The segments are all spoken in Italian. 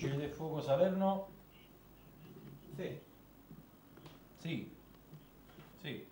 cuchillo de fuego Salerno. Sí. Sí. Sí.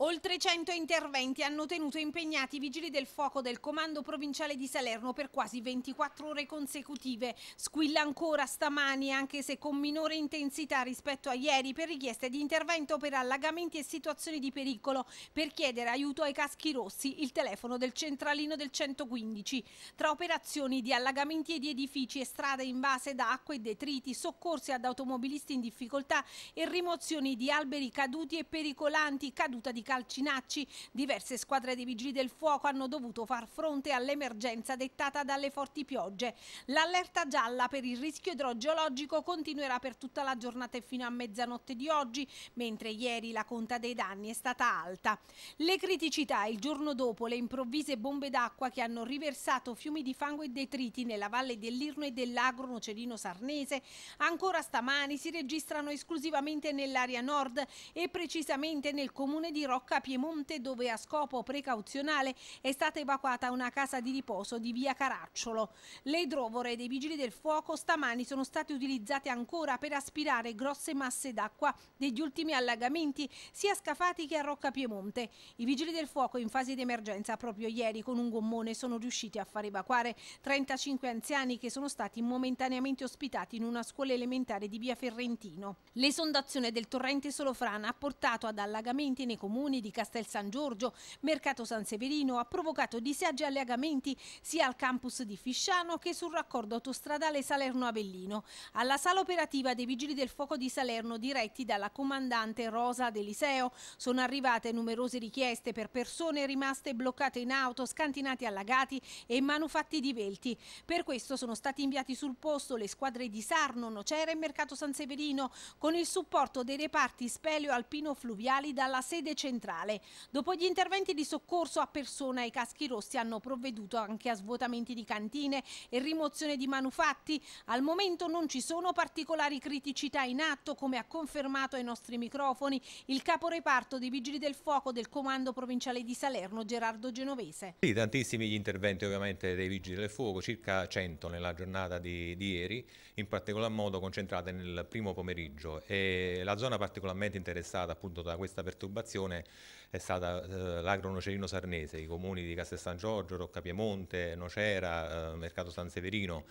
Oltre 100 interventi hanno tenuto impegnati i vigili del fuoco del comando provinciale di Salerno per quasi 24 ore consecutive. Squilla ancora stamani, anche se con minore intensità rispetto a ieri, per richieste di intervento per allagamenti e situazioni di pericolo, per chiedere aiuto ai caschi rossi, il telefono del centralino del 115. Tra operazioni di allagamenti e di edifici e strade invase da acqua e detriti, soccorsi ad automobilisti in difficoltà e rimozioni di alberi caduti e pericolanti, caduta di Calcinacci, diverse squadre dei vigili del fuoco hanno dovuto far fronte all'emergenza dettata dalle forti piogge. L'allerta gialla per il rischio idrogeologico continuerà per tutta la giornata e fino a mezzanotte di oggi, mentre ieri la conta dei danni è stata alta. Le criticità il giorno dopo le improvvise bombe d'acqua che hanno riversato fiumi di fango e detriti nella valle dell'Irno e dell'Agro Nocerino Sarnese, ancora stamani si registrano esclusivamente nell'area nord e precisamente nel comune di Roma Rocca Piemonte dove a scopo precauzionale è stata evacuata una casa di riposo di via Caracciolo. Le idrovore dei vigili del fuoco stamani sono state utilizzate ancora per aspirare grosse masse d'acqua degli ultimi allagamenti sia a Scafati che a Rocca Piemonte. I vigili del fuoco in fase di emergenza proprio ieri con un gommone sono riusciti a far evacuare 35 anziani che sono stati momentaneamente ospitati in una scuola elementare di via Ferrentino. L'esondazione del torrente Solofrana ha portato ad allagamenti nei comuni comuni di Castel San Giorgio, Mercato San Severino ha provocato disagi e allegamenti sia al campus di Fisciano che sul raccordo autostradale Salerno-Avellino. Alla sala operativa dei Vigili del Fuoco di Salerno diretti dalla comandante Rosa Deliseo sono arrivate numerose richieste per persone rimaste bloccate in auto, scantinati allagati e manufatti divelti. Per questo sono stati inviati sul posto le squadre di Sarno, Nocera e Mercato San Severino con il supporto dei reparti speleo alpino fluviali dalla sede centrale centrale. Dopo gli interventi di soccorso a persona, i caschi rossi hanno provveduto anche a svuotamenti di cantine e rimozione di manufatti. Al momento non ci sono particolari criticità in atto, come ha confermato ai nostri microfoni il caporeparto dei Vigili del Fuoco del Comando Provinciale di Salerno, Gerardo Genovese. Sì, tantissimi gli interventi ovviamente dei Vigili del Fuoco, circa 100 nella giornata di, di ieri, in particolar modo concentrate nel primo pomeriggio. E la zona particolarmente interessata appunto da questa perturbazione è stata eh, nocerino sarnese, i comuni di Castel San Giorgio, Rocca Piemonte, Nocera, eh, Mercato San Severino.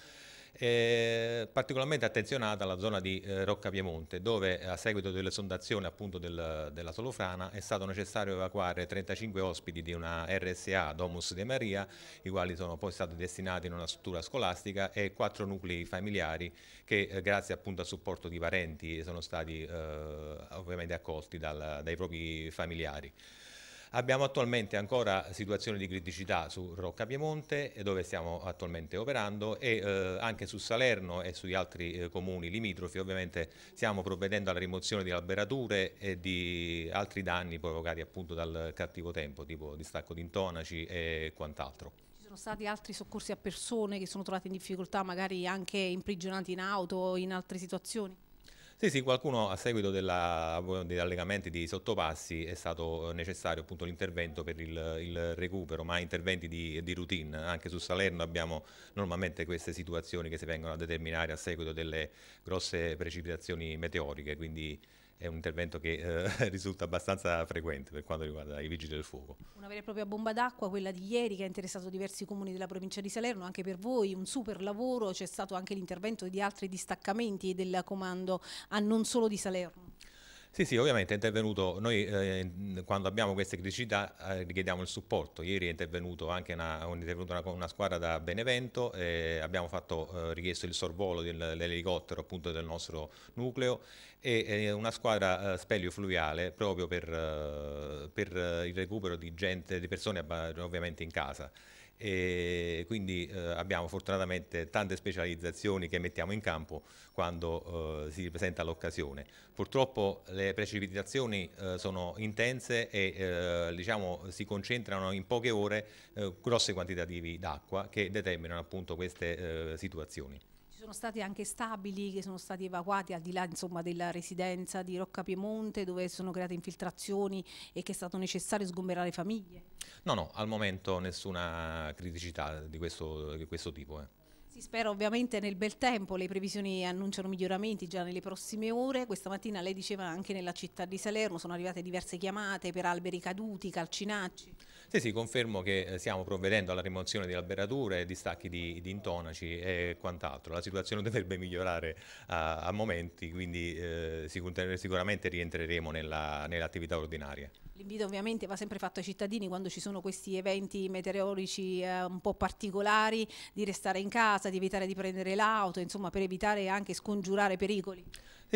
Eh, particolarmente attenzionata la zona di eh, Rocca Piemonte, dove eh, a seguito dell'esondazione appunto del, della Solofrana è stato necessario evacuare 35 ospiti di una RSA Domus De Maria, i quali sono poi stati destinati in una struttura scolastica e quattro nuclei familiari che eh, grazie appunto al supporto di parenti sono stati eh, ovviamente accolti dal, dai propri familiari. Abbiamo attualmente ancora situazioni di criticità su Rocca Piemonte, eh, dove stiamo attualmente operando, e eh, anche su Salerno e sugli altri eh, comuni limitrofi. Ovviamente stiamo provvedendo alla rimozione di alberature e di altri danni provocati appunto dal cattivo tempo, tipo distacco di intonaci e quant'altro Ci sono stati altri soccorsi a persone che sono trovate in difficoltà, magari anche imprigionati in auto o in altre situazioni? Sì, sì, qualcuno a seguito della, dei rallegamenti di sottopassi è stato eh, necessario appunto l'intervento per il, il, recupero, ma interventi di, di, routine. Anche su Salerno abbiamo normalmente queste situazioni che si vengono a determinare a seguito delle grosse precipitazioni meteoriche, quindi è un intervento che eh, risulta abbastanza frequente per quanto riguarda i vigili del fuoco. Una vera e propria bomba d'acqua, quella di ieri che ha interessato diversi comuni della provincia di Salerno, anche per voi un super lavoro, c'è stato anche l'intervento di altri distaccamenti del comando, a non solo di Salerno. Sì, sì, ovviamente è intervenuto, noi eh, quando abbiamo queste criticità eh, richiediamo il supporto, ieri è intervenuto anche una, una, una squadra da Benevento, eh, abbiamo fatto, eh, richiesto il sorvolo dell'elicottero appunto del nostro nucleo e una squadra eh, spelio fluviale proprio per, eh, per il recupero di gente, di persone ovviamente in casa e quindi eh, abbiamo fortunatamente tante specializzazioni che mettiamo in campo quando eh, si presenta l'occasione. Purtroppo le precipitazioni eh, sono intense e eh, diciamo, si concentrano in poche ore eh, grossi quantitativi d'acqua che determinano appunto queste eh, situazioni sono stati anche stabili che sono stati evacuati al di là insomma, della residenza di Rocca Piemonte dove sono create infiltrazioni e che è stato necessario sgomberare famiglie? No, no, al momento nessuna criticità di questo, di questo tipo. Eh. Si spera ovviamente nel bel tempo, le previsioni annunciano miglioramenti già nelle prossime ore, questa mattina lei diceva anche nella città di Salerno sono arrivate diverse chiamate per alberi caduti, calcinacci. Sì, sì, confermo che eh, stiamo provvedendo alla rimozione di alberature, distacchi di, di intonaci e quant'altro. La situazione dovrebbe migliorare a, a momenti, quindi eh, sicuramente rientreremo nell'attività nell ordinaria. L'invito ovviamente va sempre fatto ai cittadini quando ci sono questi eventi meteorologici eh, un po' particolari, di restare in casa, di evitare di prendere l'auto, insomma per evitare anche scongiurare pericoli.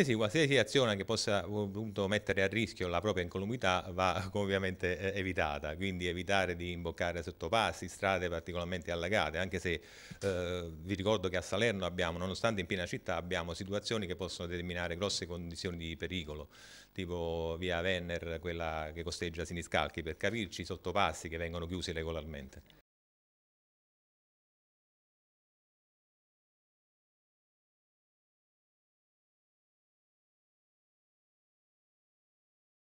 Eh sì, qualsiasi azione che possa appunto, mettere a rischio la propria incolumità va ovviamente eh, evitata, quindi evitare di imboccare sottopassi, strade particolarmente allagate, anche se eh, vi ricordo che a Salerno abbiamo, nonostante in piena città, abbiamo situazioni che possono determinare grosse condizioni di pericolo, tipo via Venner, quella che costeggia Siniscalchi, per capirci sottopassi che vengono chiusi regolarmente.